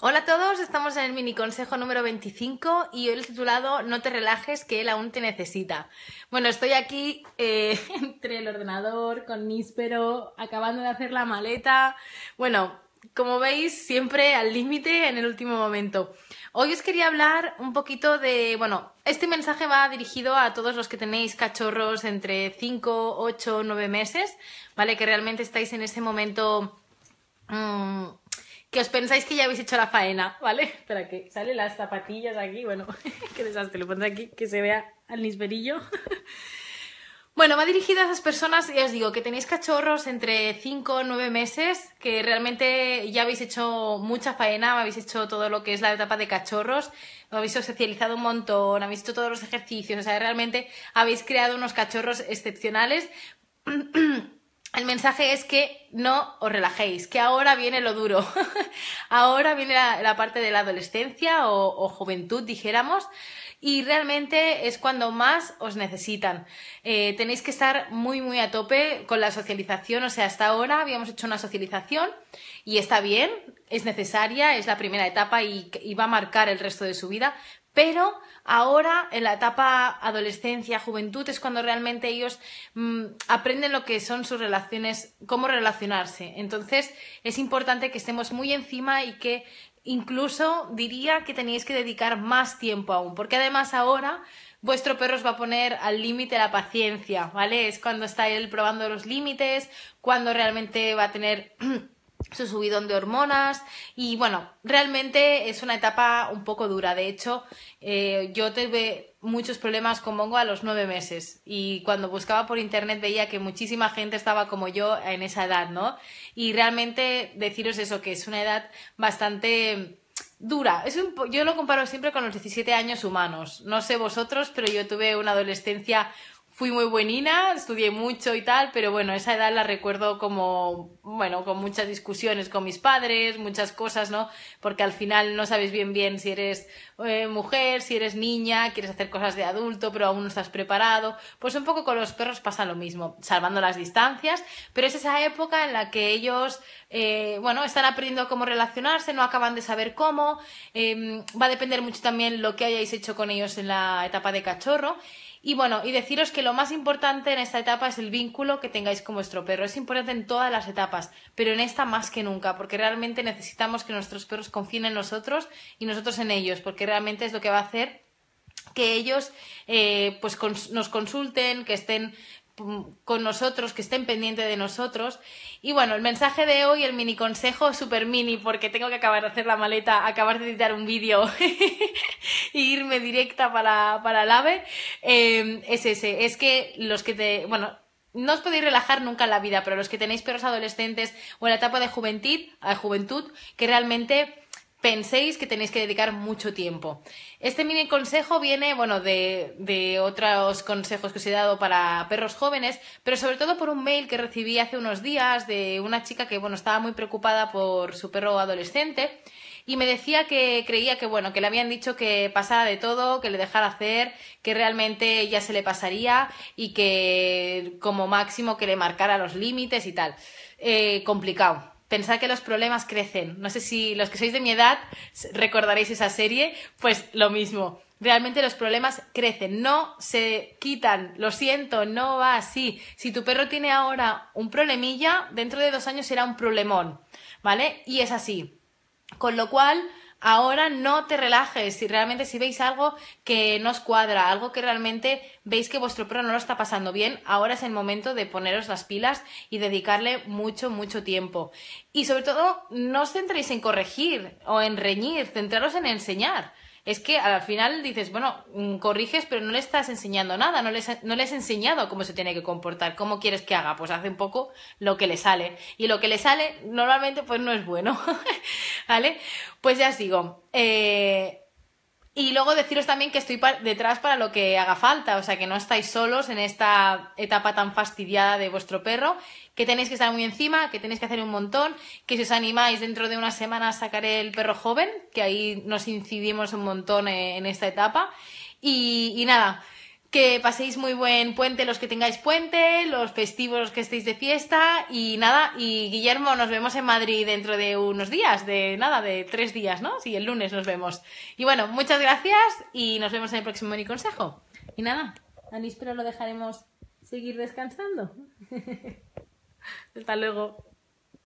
Hola a todos, estamos en el mini consejo número 25 y hoy el titulado No te relajes que él aún te necesita. Bueno, estoy aquí eh, entre el ordenador, con níspero, acabando de hacer la maleta. Bueno, como veis, siempre al límite en el último momento. Hoy os quería hablar un poquito de, bueno, este mensaje va dirigido a todos los que tenéis cachorros entre 5, 8, 9 meses, ¿vale? Que realmente estáis en ese momento... Mm, que os pensáis que ya habéis hecho la faena, ¿vale? Espera que salen las zapatillas aquí, bueno, qué desastre, lo pongo aquí que se vea al nisberillo. Bueno, va dirigido a esas personas, y os digo, que tenéis cachorros entre 5 o 9 meses, que realmente ya habéis hecho mucha faena, habéis hecho todo lo que es la etapa de cachorros, habéis socializado un montón, habéis hecho todos los ejercicios, o sea, realmente habéis creado unos cachorros excepcionales. El mensaje es que no os relajéis, que ahora viene lo duro. ahora viene la, parte de la adolescencia o, juventud, dijéramos, y realmente es cuando más os necesitan. Eh, tenéis que estar muy, muy a tope con la socialización. O sea, hasta ahora habíamos hecho una socialización y está bien, es necesaria, es la primera etapa y, va a marcar el resto de su vida, pero ahora, en la etapa adolescencia, juventud, es cuando realmente ellos mm, aprenden lo que son sus relaciones, cómo relacionarse entonces, es importante que estemos muy encima y que incluso diría que tenéis que dedicar más tiempo aún, porque además ahora vuestro perro os va a poner al límite la paciencia, ¿vale? Es cuando está él probando los límites, cuando realmente va a tener su subidón de hormonas y bueno, realmente es una etapa un poco dura. De hecho, eh, yo tuve muchos problemas con Mongo a los nueve meses y cuando buscaba por internet veía que muchísima gente estaba como yo en esa edad, ¿no? Y realmente deciros eso, que es una edad bastante dura. Es un, yo lo comparo siempre con los 17 años humanos. No sé vosotros, pero yo tuve una adolescencia fui muy buenina, estudié mucho y tal, pero bueno, esa edad la recuerdo como, bueno, con muchas discusiones con mis padres, muchas cosas, ¿no? Porque al final no sabes bien bien si eres eh, mujer, si eres niña, quieres hacer cosas de adulto, pero aún no estás preparado. Pues un poco con los perros pasa lo mismo, salvando las distancias, pero es esa época en la que ellos, eh, bueno, están aprendiendo cómo relacionarse, no acaban de saber cómo, em, va a depender mucho también lo que hayáis hecho con ellos en la etapa de cachorro. Y bueno, y deciros que lo más importante en esta etapa es el vínculo que tengáis con vuestro perro. Es importante en todas las etapas, pero en esta más que nunca, porque realmente necesitamos que nuestros perros confíen en nosotros y nosotros en ellos, porque realmente es lo que va a hacer que ellos eh, pues, nos consulten, que estén con nosotros, que estén pendientes de nosotros. Y bueno, el mensaje de hoy, el mini consejo, super mini, porque tengo que acabar de hacer la maleta, acabar de editar un vídeo e irme directa para, para el AVE, eh, es ese. Es que los que te. Bueno, no os podéis relajar nunca en la vida, pero los que tenéis perros adolescentes o en la etapa de juventud, eh, juventud que realmente penséis que tenéis que dedicar mucho tiempo. Este mini consejo viene, bueno, de, otros consejos que os he dado para perros jóvenes, pero sobre todo por un mail que recibí hace unos días de una chica que, bueno, estaba muy preocupada por su perro adolescente y me decía que creía que, bueno, que le habían dicho que pasara de todo, que le dejara hacer, que realmente ya se le pasaría y que como máximo que le marcara los límites y tal. Eh, complicado pensar que los problemas crecen. No sé si los que sois de mi edad recordaréis esa serie, pues lo mismo. Realmente los problemas crecen, no se quitan, lo siento, no va así. Si tu perro tiene ahora un problemilla, dentro de dos años será un problemón, ¿vale? Y es así. Con lo cual, Ahora no te relajes. Si realmente si veis algo que no os cuadra, algo que realmente veis que vuestro perro no lo está pasando bien, ahora es el momento de poneros las pilas y dedicarle mucho, mucho tiempo. Y sobre todo, no os centréis en corregir o en reñir, centraros en enseñar es que al final dices, bueno, mm, corriges, pero no le estás enseñando nada, no le no enseñado cómo se tiene que comportar, cómo quieres que haga, pues hace un poco lo que le sale. Y lo que le sale normalmente pues no es bueno, ¿vale? Pues ya os digo, eh, y luego deciros también que estoy detrás para lo que haga falta, o sea que no estáis solos en esta etapa tan fastidiada de vuestro perro, que tenéis que estar muy encima, que tenéis que hacer un montón, que si os animáis dentro de una semana sacaré el perro joven, que ahí nos incidimos un montón eh, en esta etapa. y nada, que paséis muy buen puente los que tengáis puente, los festivos que estéis de fiesta y nada, y Guillermo, nos vemos en Madrid dentro de unos días, de nada, de tres días, ¿no? Sí, el lunes nos vemos. Y bueno, muchas gracias y nos vemos en el próximo mini consejo. Y nada, Anís, pero lo dejaremos seguir descansando. Hasta luego.